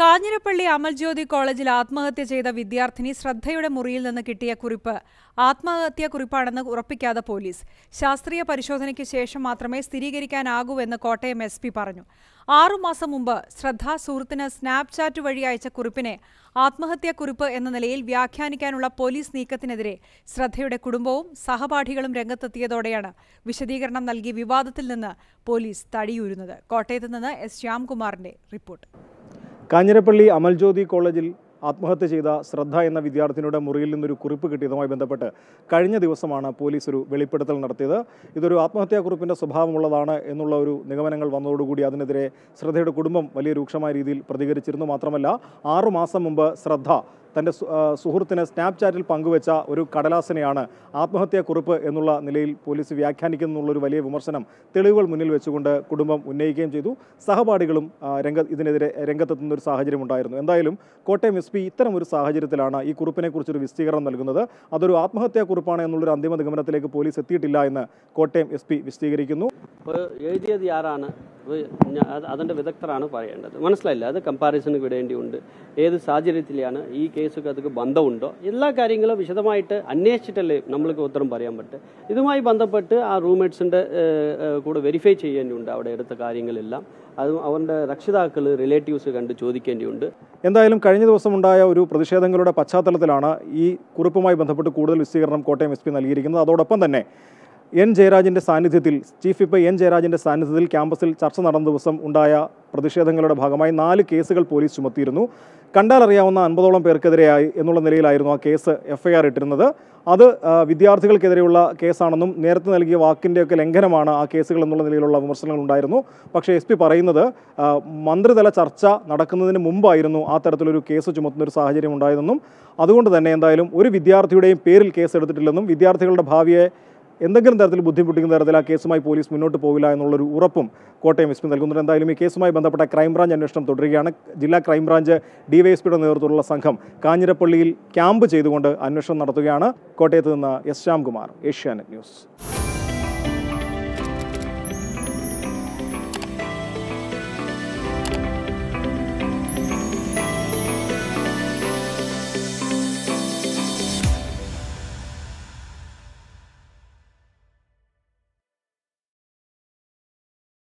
കാഞ്ഞിരപ്പള്ളി അമൽജ്യോതി കോളേജിൽ ആത്മഹത്യ ചെയ്ത വിദ്യാർത്ഥിനി ശ്രദ്ധയുടെ മുറിയിൽ നിന്ന് കിട്ടിയ കുറിപ്പ് ആത്മഹത്യാ കുറിപ്പാണെന്ന് ഉറപ്പിക്കാതെ പോലീസ് ശാസ്ത്രീയ പരിശോധനയ്ക്ക് ശേഷം മാത്രമേ സ്ഥിരീകരിക്കാനാകൂ എന്ന് കോട്ടയം എസ് പി പറഞ്ഞു ആറുമാസം മുമ്പ് ശ്രദ്ധ സുഹൃത്തിന് സ്നാപ്ചാറ്റ് വഴി അയച്ച കുറിപ്പിനെ ആത്മഹത്യാ കുറിപ്പ് എന്ന നിലയിൽ വ്യാഖ്യാനിക്കാനുള്ള പോലീസ് നീക്കത്തിനെതിരെ ശ്രദ്ധയുടെ കുടുംബവും സഹപാഠികളും രംഗത്തെത്തിയതോടെയാണ് വിശദീകരണം നൽകി വിവാദത്തിൽ നിന്ന് പോലീസ് തടിയൂരുന്നത് കോട്ടയത്ത് നിന്ന് എസ് ശ്യാംകുമാറിന്റെ റിപ്പോർട്ട് കാഞ്ഞിരപ്പള്ളി അമൽജ്യോതി കോളേജിൽ ആത്മഹത്യ ചെയ്ത ശ്രദ്ധ എന്ന വിദ്യാർത്ഥിനിയുടെ മുറിയിൽ നിന്നൊരു കുറിപ്പ് കിട്ടിയതുമായി ബന്ധപ്പെട്ട് കഴിഞ്ഞ ദിവസമാണ് പോലീസ് ഒരു വെളിപ്പെടുത്തൽ നടത്തിയത് ഇതൊരു ആത്മഹത്യാ കുറിപ്പിൻ്റെ സ്വഭാവമുള്ളതാണ് എന്നുള്ള ഒരു നിഗമനങ്ങൾ വന്നതോടുകൂടി അതിനെതിരെ ശ്രദ്ധയുടെ കുടുംബം വലിയ രൂക്ഷമായ രീതിയിൽ പ്രതികരിച്ചിരുന്നു മാത്രമല്ല ആറുമാസം മുമ്പ് ശ്രദ്ധ തൻ്റെ സുഹൃത്തിന് സ്നാപ്ചാറ്റിൽ പങ്കുവെച്ച ഒരു കടലാസിനെയാണ് ആത്മഹത്യാക്കുറിപ്പ് എന്നുള്ള നിലയിൽ പോലീസ് വ്യാഖ്യാനിക്കുന്നുള്ളൊരു വലിയ വിമർശനം തെളിവുകൾ മുന്നിൽ വെച്ചുകൊണ്ട് കുടുംബം ഉന്നയിക്കുകയും ചെയ്തു സഹപാഠികളും രംഗ ഇതിനെതിരെ രംഗത്തെത്തുന്ന ഒരു സാഹചര്യം ഉണ്ടായിരുന്നു എന്തായാലും കോട്ടയം എസ് പി ഇത്തരം ഒരു സാഹചര്യത്തിലാണ് ഈ കുറിപ്പിനെക്കുറിച്ചൊരു വിശദീകരണം നൽകുന്നത് അതൊരു ആത്മഹത്യാക്കുറിപ്പാണ് എന്നുള്ളൊരു അന്തിമ നിഗമനത്തിലേക്ക് പോലീസ് എത്തിയിട്ടില്ല എന്ന് കോട്ടയം എസ് പി വിശദീകരിക്കുന്നു എഴുതിയത് ആരാണ് അതിൻ്റെ വിദഗ്ധരാണ് പറയേണ്ടത് മനസ്സിലായില്ല അത് കമ്പാരിസണ് വിടേണ്ടിയുണ്ട് ഏത് സാഹചര്യത്തിലാണ് ഈ കേസൊക്കെ അതൊക്കെ ബന്ധമുണ്ടോ എല്ലാ കാര്യങ്ങളും വിശദമായിട്ട് അന്വേഷിച്ചിട്ടല്ലേ നമ്മൾക്ക് ഉത്തരം പറയാൻ പറ്റും ഇതുമായി ബന്ധപ്പെട്ട് ആ റൂംമേറ്റ്സിൻ്റെ കൂടെ വെരിഫൈ ചെയ്യേണ്ടിയുണ്ട് അവിടെ എടുത്ത കാര്യങ്ങളെല്ലാം അത് അവരുടെ രക്ഷിതാക്കൾ റിലേറ്റീവ്സ് കണ്ട് ചോദിക്കേണ്ടിയുണ്ട് എന്തായാലും കഴിഞ്ഞ ഉണ്ടായ ഒരു പ്രതിഷേധങ്ങളുടെ പശ്ചാത്തലത്തിലാണ് ഈ കുറിപ്പുമായി ബന്ധപ്പെട്ട് കൂടുതൽ വിശദീകരണം കോട്ടയം എസ് നൽകിയിരിക്കുന്നത് അതോടൊപ്പം തന്നെ എൻ ജയരാജിൻ്റെ സാന്നിധ്യത്തിൽ ചീഫ് വിപ്പ് എൻ ജയരാജിൻ്റെ സാന്നിധ്യത്തിൽ ക്യാമ്പസിൽ ചർച്ച നടന്ന ദിവസം ഉണ്ടായ പ്രതിഷേധങ്ങളുടെ ഭാഗമായി നാല് കേസുകൾ പോലീസ് ചുമത്തിയിരുന്നു കണ്ടാലറിയാവുന്ന അൻപതോളം പേർക്കെതിരെയായി എന്നുള്ള നിലയിലായിരുന്നു ആ കേസ് എഫ്ഐആർ ഇട്ടിരുന്നത് അത് വിദ്യാർത്ഥികൾക്കെതിരെയുള്ള കേസാണെന്നും നേരത്തെ നൽകിയ വാക്കിൻ്റെയൊക്കെ ലംഘനമാണ് ആ കേസുകൾ എന്നുള്ള നിലയിലുള്ള വിമർശനങ്ങൾ ഉണ്ടായിരുന്നു പക്ഷേ എസ് പി പറയുന്നത് മന്ത്രിതല ചർച്ച നടക്കുന്നതിന് മുമ്പായിരുന്നു ആ തരത്തിലൊരു കേസ് ചുമത്തുന്ന ഒരു സാഹചര്യം ഉണ്ടായതെന്നും അതുകൊണ്ട് തന്നെ എന്തായാലും ഒരു വിദ്യാർത്ഥിയുടെയും പേരിൽ കേസ് എടുത്തിട്ടില്ലെന്നും വിദ്യാർത്ഥികളുടെ ഭാവിയെ എന്തെങ്കിലും തരത്തിൽ ബുദ്ധിമുട്ടിക്കുന്ന തരത്തിൽ ആ കേസുമായി പോലീസ് മുന്നോട്ട് പോകില്ല എന്നുള്ളൊരു ഉറപ്പും കോട്ടയം എസ് പി നൽകുന്നുണ്ട് എന്തായാലും ഈ കേസുമായി ബന്ധപ്പെട്ട ക്രൈംബ്രാഞ്ച് അന്വേഷണം തുടരുകയാണ് ജില്ലാ ക്രൈംബ്രാഞ്ച് ഡിവൈഎസ്പിയുടെ നേതൃത്വത്തിലുള്ള സംഘം കാഞ്ഞിരപ്പള്ളിയിൽ ക്യാമ്പ് ചെയ്തുകൊണ്ട് അന്വേഷണം നടത്തുകയാണ് കോട്ടയത്ത് നിന്ന് എസ് ശ്യാംകുമാർ ഏഷ്യാനെറ്റ് ന്യൂസ്